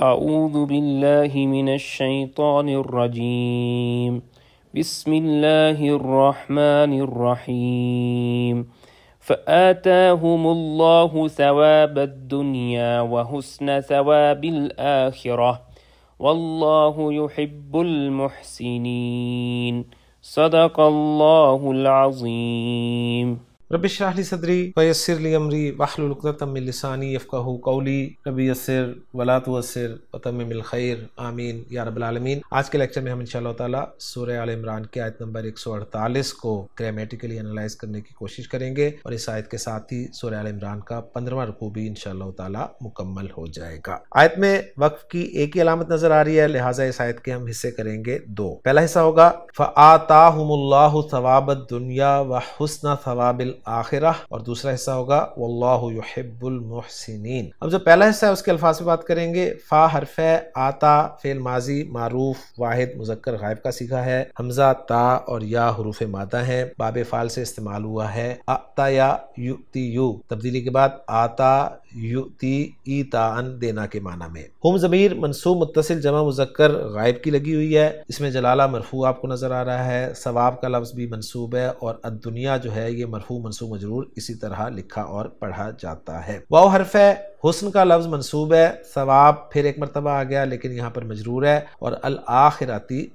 أعوذ بالله من الشيطان الرجيم بسم الله الرحمن الرحيم فآتاهم الله ثواب الدنيا وحسن ثواب الآخرة والله يحب المحسنين صدق الله العظيم رب شرح لی صدری ویسر لی امری وحل القدت من لسانی یفقہ قولی ربی یسر ولا توسر وتم من الخیر آمین یا رب العالمین آج کے لیکچر میں ہم انشاءاللہ تعالی سورہ آل عمران کی آیت نمبر 148 کو گریمیٹیکلی انالائز کرنے کی کوشش کریں گے اور اس آیت کے ساتھ ہی سورہ آل عمران کا پندرمہ رکو بھی انشاءاللہ تعالی مکمل ہو جائے گا آیت میں وقف کی ایک ہی علامت نظر آ رہی ہے لہٰذا اس آیت کے ہم حصے کریں گے دو پہلا حصہ ہوگا فَآتَاهُمُ اللَّهُ ثَوَابَ الدُّنْيَا وَحُسْنَ ثَوَابِ آخرہ اور دوسرا حصہ ہوگا واللہ یحب المحسنین اب جو پہلا حصہ ہے اس کے الفاظ میں بات کریں گے فا حرف آتا فعل ماضی معروف واحد مذکر غائب کا سیکھا ہے حمزہ تا اور یا حروف مادہ ہیں باب فال سے استعمال ہوا ہے آتا یا یو تبدیلی کے بعد آتا یوتی ان دینا کے معنی میں ہم ضمیر منصوب متصل جمع مذکر غائب کی لگی ہوئی ہے اس میں جلالہ مرفوع آپ کو نظر آ رہا ہے ثواب کا لفظ بھی منصوب ہے اور الدنیا جو ہے یہ مرفوع منصوب مجرور اسی طرح لکھا اور پڑھا جاتا ہے واؤ حرف ہے حسن کا لفظ منصوب ہے ثواب پھر ایک مرتبہ آ گیا لیکن یہاں پر مجرور ہے اور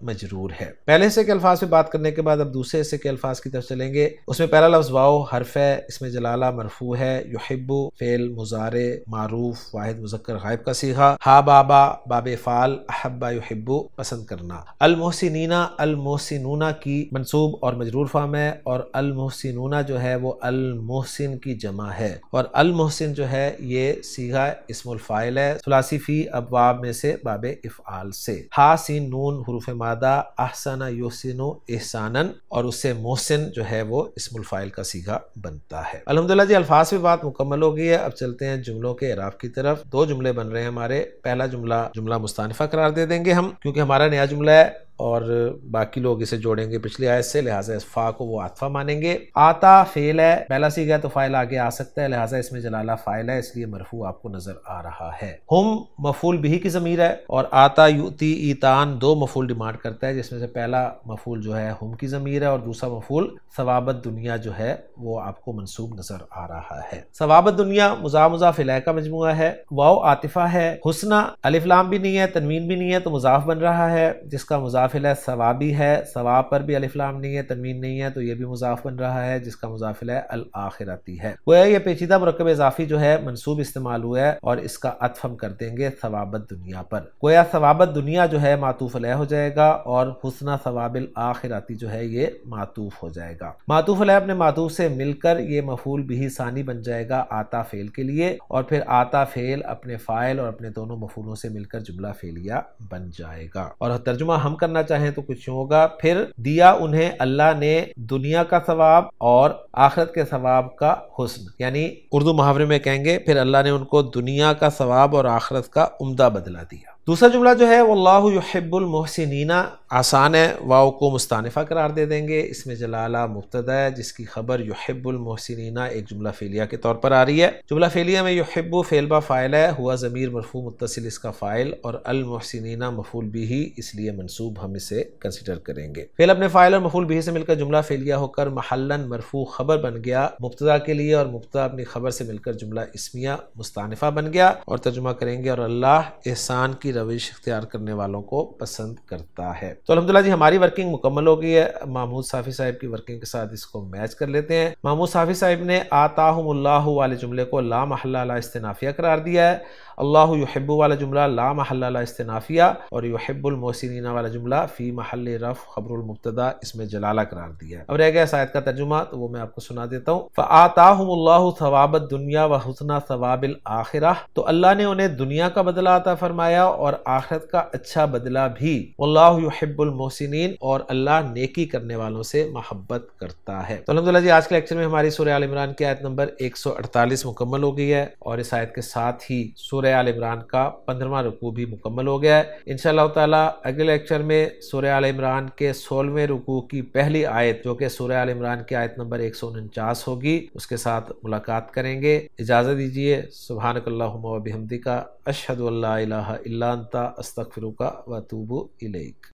مجرور ہے پہلے سے الفاظ پہ بات کرنے کے بعد اب دوسرے حصے کے الفاظ کی طرف چلیں گے اس میں پہلا لفظ واؤ حرف ہے اس میں جلالہ مرفوع ہے یحبو فعل ہیبو معروف واحد مذکر غائب کا سیکھا ہا بابا باب احبا یحبو پسند کرنا المحسنینا المحسنونا کی منصوب اور مجرور فارم ہے اور المحسنونا جو ہے وہ المحسن کی جمع ہے اور المحسن جو ہے یہ سیگا اسم الفائل ہے فی ابواب میں سے سے باب افعال نون حروف مادہ سانن اور اس سے محسن جو ہے وہ اسم الفائل کا سیگا بنتا ہے الحمدللہ جی الفاظ پہ بات مکمل ہو گئی ہے اب چلتے ہیں جملوں کے عراف کی طرف دو جملے بن رہے ہیں ہمارے پہلا جملہ جملہ مستانفہ قرار دے دیں گے ہم کیونکہ ہمارا نیا جملہ ہے اور باقی لوگ اسے جوڑیں گے پچھلی آیت سے لہٰذا فا کو وہ عطفہ مانیں گے آتا فیل ہے پہلا سی گیا تو فائل آگے آ سکتا ہے لہٰذا اس میں جلالہ فائل ہے اس لیے مرفوع آپ کو نظر آ رہا ہے ہم مفول بھی کی ضمیر ہے اور آتا یوتی ایتان دو مفول ڈیمانڈ کرتا ہے جس میں سے پہلا مفول جو ہے ہم کی ضمیر ہے اور دوسرا مفول ثوابت دنیا جو ہے وہ آپ کو منسوب نظر آ رہا ہے ثوابت دنیا مزاح مذاف کا مجموعہ ہے واؤ آتفا ہے حسن الفلام بھی نہیں ہے تنوین بھی نہیں ہے تو مضاف بن رہا ہے جس کا مضاف مضافلہ ثوابی ہے ثواب پر بھی الفلام نہیں ہے تنوین نہیں ہے تو یہ بھی مضاف بن رہا ہے جس کا مضافلہ الآخراتی ہے وہ یہ پیچیدہ مرکب اضافی جو ہے منصوب استعمال ہوا ہے اور اس کا عطف ہم کر دیں گے ثوابت دنیا پر گویا ثوابت دنیا جو ہے معطوف علیہ ہو جائے گا اور حسنہ ثواب الآخراتی جو ہے یہ معطوف ہو جائے گا معطوف علیہ اپنے معطوف سے مل کر یہ مفول بھی ثانی بن جائے گا آتا فیل کے لیے اور پھر آتا فیل اپنے فائل اور اپنے دونوں مفولوں سے مل کر جملہ فیلیا بن جائے گا اور ترجمہ ہم کرنا کرنا چاہیں تو کچھ ہوگا پھر دیا انہیں اللہ نے دنیا کا ثواب اور آخرت کے ثواب کا حسن یعنی اردو محاورے میں کہیں گے پھر اللہ نے ان کو دنیا کا ثواب اور آخرت کا عمدہ بدلا دیا دوسرا جملہ جو ہے وہ اللہ یحب المحسنین آسان ہے واؤ کو مستانفہ قرار دے دیں گے اس میں جلالہ مبتدا ہے جس کی خبر یحب المحسنین ایک جملہ فعلیہ کے طور پر آ رہی ہے جملہ فعلیہ میں یحب با فائل ہے ہوا ضمیر مرفوع متصل اس کا فائل اور المحسنینا مفول ہی اس لیے منصوب ہم اسے کنسیڈر کریں گے فیل اپنے فائل اور مفول بھی سے مل کر جملہ فعلیہ ہو کر محلن مرفوع خبر بن گیا مبتدا کے لیے اور مبت اپنی خبر سے مل کر جملہ اسمیہ مستانفہ بن گیا اور ترجمہ کریں گے اور اللہ احسان کی روش اختیار کرنے والوں کو پسند کرتا ہے تو الحمدللہ جی ہماری ورکنگ مکمل ہو گئی ہے محمود صافی صاحب کی ورکنگ کے ساتھ اس کو میچ کر لیتے ہیں محمود صافی صاحب نے آتاہم اللہ والے جملے کو لا محلہ لا استنافیہ قرار دیا ہے اللہ یحب والا جملہ لا محل لا استنافیہ اور یحب المحسنین والا جملہ فی محل رف خبر المبتدا اس میں جلالہ قرار دیا ہے اب رہ گیا سائد کا ترجمہ تو وہ میں آپ کو سنا دیتا ہوں فآتاہم اللہ ثواب الدنیا و حسنہ ثواب الآخرہ تو اللہ نے انہیں دنیا کا بدلہ عطا فرمایا اور آخرت کا اچھا بدلہ بھی اللہ یحب المحسنین اور اللہ نیکی کرنے والوں سے محبت کرتا ہے تو الحمدللہ جی آج کے لیکچر میں ہماری سورہ عال عمران کی آیت نمبر 148 مکمل ہو گئی ہے اور اس آیت کے ساتھ ہی سورہ سورہ آل عمران کا پندرہواں رکوع بھی مکمل ہو گیا ہے انشاءاللہ تعالیٰ اگلے لیکچر میں سورہ آل عمران کے سولہویں رکوع کی پہلی آیت جو کہ سورہ آل عمران کی آیت نمبر ایک سو انچاس ہوگی اس کے ساتھ ملاقات کریں گے اجازت دیجئے سبحانک اللہم و بحمدی کا اشہد اللہ الہ الا انتا استغفرک و اتوب الیک